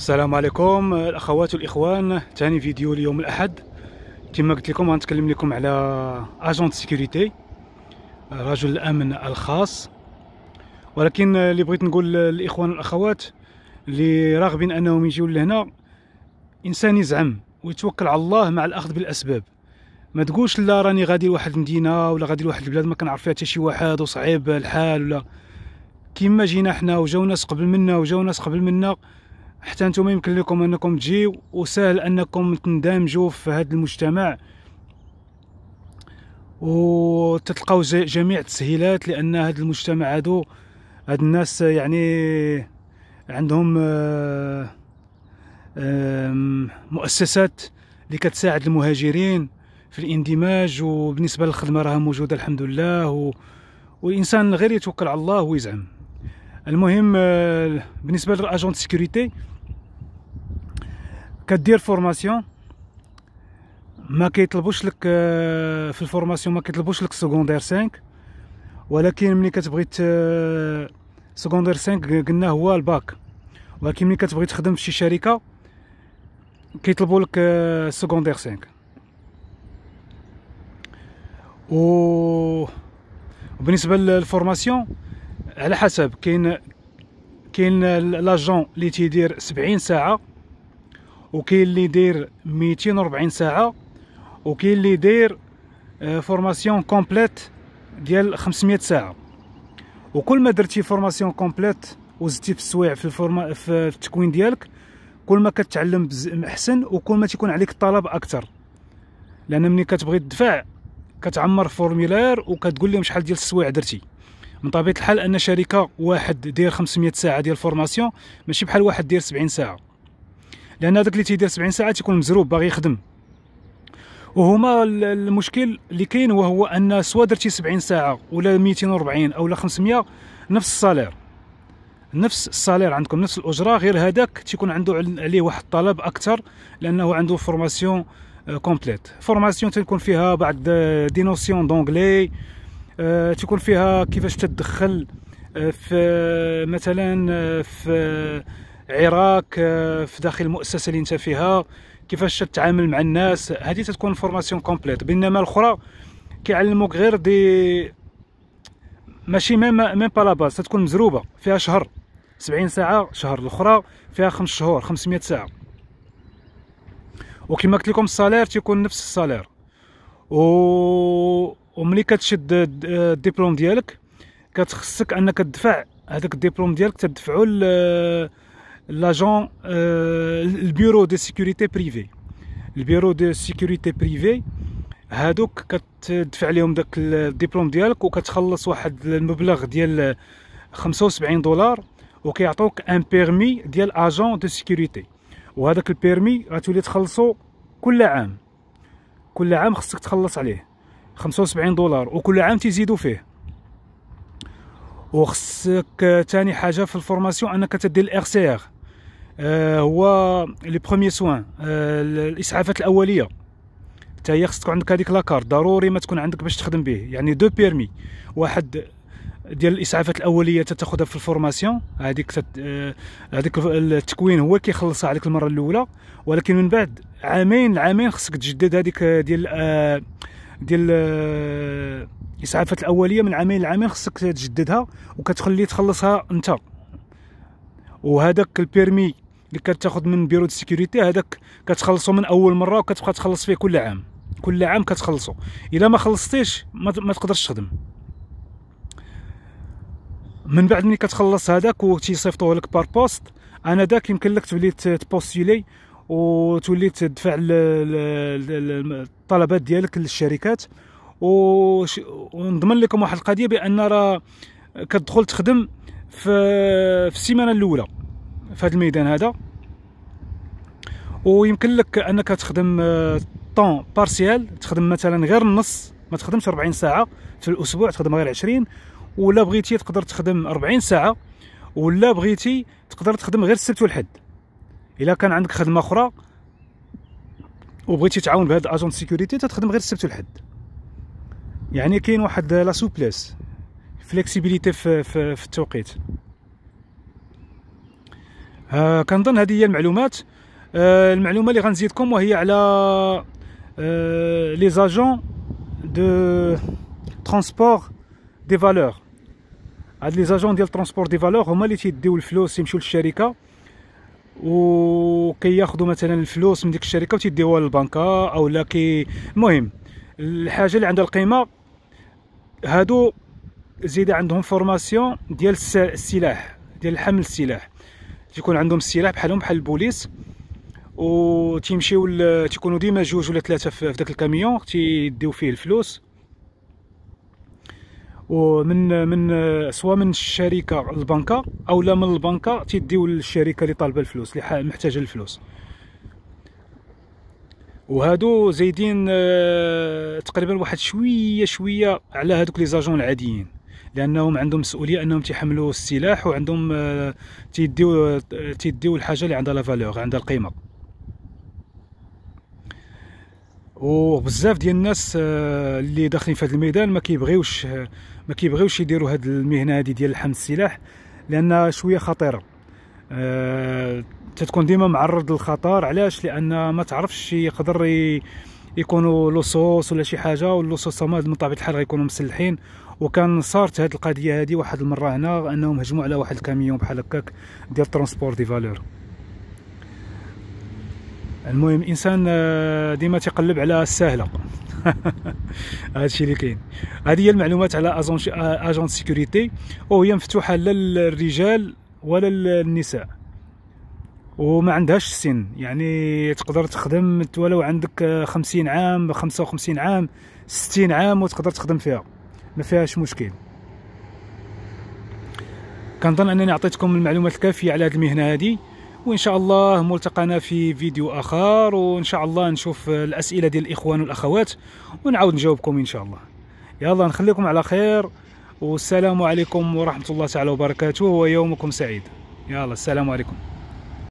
السلام عليكم الاخوات والاخوان ثاني فيديو اليوم الاحد كما قلت لكم غنتكلم لكم على اجونت سيكوريتي رجل الامن الخاص ولكن اللي بغيت نقول للاخوان والاخوات اللي راغبين انهم يجيو لهنا انسان يزعم ويتوكل على الله مع الاخذ بالاسباب ما تقولش لا راني غادي لواحد المدينه ولا غادي لواحد البلاد ما كنعرف فيها حتى شي واحد وصعيب الحال ولا كيما جينا حنا وجاو ناس قبل منا وجاو ناس قبل منا حتى نتوما يمكن لكم انكم تجيو وسهل انكم تندمجوا في هذا المجتمع وتتلقاو جميع التسهيلات لان هذا المجتمع هادو هاد الناس يعني عندهم آه، مؤسسات اللي كتساعد المهاجرين في الاندماج وبالنسبه للخدمه راها موجوده الحمد لله و... والانسان غير يتوكل على الله ويزعم المهم آه، بالنسبه للاجون سيكوريتي كدير فورماسيون ما كيطلبوش لك آه، في الفورماسيون ما كيطلبوش لك سكوندير 5 ولكن ملي كتبغي سكوندير 5 آه، قلنا هو الباك ولكن ملي كتبغي تخدم في شي شركه كيطلبوا لك سكوندير آه، 5 و وبالنسبه للفورماسيون على حسب كاين كاين لاجون اللي تيدير 70 ساعه وكاين اللي يدير 240 ساعه وكاين اللي يدير فورماسيون آه، كومبليت ديال 500 ساعه وكل ما درتي فورماسيون كومبليت وزدتي في السوايع في الفورما في التكوين ديالك كل ما كتعلم احسن وكل ما تيكون عليك الطلب اكثر لان ملي كتبغي تدفع كتعمر فورميلار وكتقول لهم شحال ديال السوايع درتي من طبيعه الحال ان شركه واحد داير 500 ساعه ديال فورماسيون ماشي بحال واحد داير 70 ساعه لان هذاك اللي تيدير 70 ساعه تيكون مزروب باغي يخدم وهما المشكل اللي كاين وهو ان سوا درتي 70 ساعه ولا 240 او لا 500 نفس الصالير نفس الصالير عندكم نفس الاجره غير هذاك تيكون عنده عليه واحد الطلب اكثر لانه عنده فورماسيون كومبليت فورماسيون تكون فيها بعض دي نوسيون دونغلي تكون فيها كيفاش تتدخل آه، في مثلا آه، في عراك آه، في داخل المؤسسه اللي انت فيها كيفاش تتعامل مع الناس هذه تتكون فورماسيون كومبليت بينما الاخرى كيعلموك غير دي ماشي ميم ميم با لاباز تتكون مزروبه فيها شهر 70 ساعه شهر الاخرى فيها 5 شهور 500 ساعه وكما قلت لكم الصالير تيكون نفس الصالير و وملي كتشد الدبلوم ديالك كتخصك انك تدفع هذاك الدبلوم ديالك تدفعو l'agent, euh, le bureau de sécurité privée. Le bureau de sécurité privée هادوك كتدفع عليهم داك الدبلوم ديالك وكتخلص واحد المبلغ ديال 75 دولار وكيعطوك ان بيرمي ديال اجون دو سيكوريتي وهذاك البيرمي غتولي تخلصو كل عام كل عام خصك تخلص عليه 75 دولار وكل عام تزيدو فيه وخصك تاني حاجه في الفورماسيون انك تدير الار سي ار آه، هو لي بروميي سوان آه، الاسعافات الاوليه حتى هي خصك عندك هذيك لاكار ضروري ما تكون عندك باش تخدم به يعني دو بيرمي واحد ديال الاسعافات الاوليه تاخذها في الفورماسيون هذيك آه، هذيك التكوين هو كيخلصها عليك المره الاولى ولكن من بعد عامين عامين خصك تجدد هذيك ديال ديال الاسعافات الاوليه من عامين لعامين خصك تجددها وكتخلي تخلصها انت وهذاك البيرمي اللي كتاخذ من بيرو دو سيكوريتي هذاك كتخلصو من اول مره وكتبقى تخلص فيه كل عام كل عام كتخلصو الا ما خلصتيش ما تقدرش تخدم من بعد ملي كتخلص هذاك وتيصيفطوه لك بار بوست انا داك يمكن لك تولي تبوستيلي وتولي تدفع الطلبات ديالك للشركات ونضمن لكم واحد القضيه بان راه كتدخل تخدم في في السيمانه الاولى في هذا الميدان هذا ويمكن لك انك تخدم آه، طون بارسيال تخدم مثلا غير النص ما تخدمش 40 ساعه في الاسبوع تخدم غير 20 ولا بغيتي تقدر تخدم 40 ساعه ولا بغيتي تقدر تخدم غير السبت والحد الا كان عندك خدمه اخرى وبغيتي تعاون بهاد الاجون سيكوريتي تخدم غير السبت والحد يعني كاين واحد لا سوبليس فليكسيبيليتي في, في, في التوقيت آه كنظن هذه هي المعلومات آه المعلومه اللي غنزيدكم وهي على لي زاجون دو ترونسبور دي فالور هاد لي زاجون ديال ترونسبور دي فالور هما اللي تيديو الفلوس يمشيو للشركه و كياخذوا مثلا الفلوس من ديك الشركه وتيديوها للبنكه لا كي المهم الحاجه اللي عندها القيمه هادو زيد عندهم فورماسيون ديال السلاح ديال حمل السلاح تيكون عندهم السلاح بحالهم بحال البوليس و تيمشيو تيكونوا ديما جوج ولا ثلاثه في داك الكاميون تيديو فيه الفلوس ومن من سواء من الشركه البنكه او لا من البنكه تيديو للشركه اللي طالبه الفلوس اللي محتاجه الفلوس وهادو زايدين آه، تقريبا واحد شويه شويه على هادوك لي زاجون العاديين لانهم عندهم مسؤوليه انهم تيحملوا السلاح وعندهم آه، تيديو آه، تيديو الحاجه اللي عندها لا فالور عندها القيمه وبزاف ديال الناس آه، اللي داخلين في هذا الميدان ما كيبغيوش ما كيبغيوش يديروا هذه المهنه هذه ديال حمل السلاح لانها شويه خطيره تتكون ديما معرض للخطر علاش لان ما تعرفش يقدر يكونوا لصوص ولا شي حاجه واللصوص هما من طبيعه الحال غيكونوا مسلحين وكان صارت هذه القضيه هذه واحد المره هنا انهم هجموا على واحد الكاميون بحال هكاك ديال ترونسبور دي فالور المهم الانسان آه، ديما تيقلب على السهله الشيء اللي كاين هذه هي المعلومات على اجون سيكوريتي وهي مفتوحه لا للرجال ولا للنساء وما عندهاش السن يعني تقدر تخدم ولو عندك خمسين عام خمسة وخمسين عام ستين عام وتقدر تخدم فيها ما فيهاش مشكل كنظن انني عطيتكم المعلومات الكافيه على هذه المهنه هذه وان شاء الله ملتقانا في فيديو اخر وان شاء الله نشوف الاسئله ديال الاخوان والاخوات ونعاود نجاوبكم ان شاء الله يلا نخليكم على خير والسلام عليكم ورحمه الله تعالى وبركاته ويومكم سعيد يلا السلام عليكم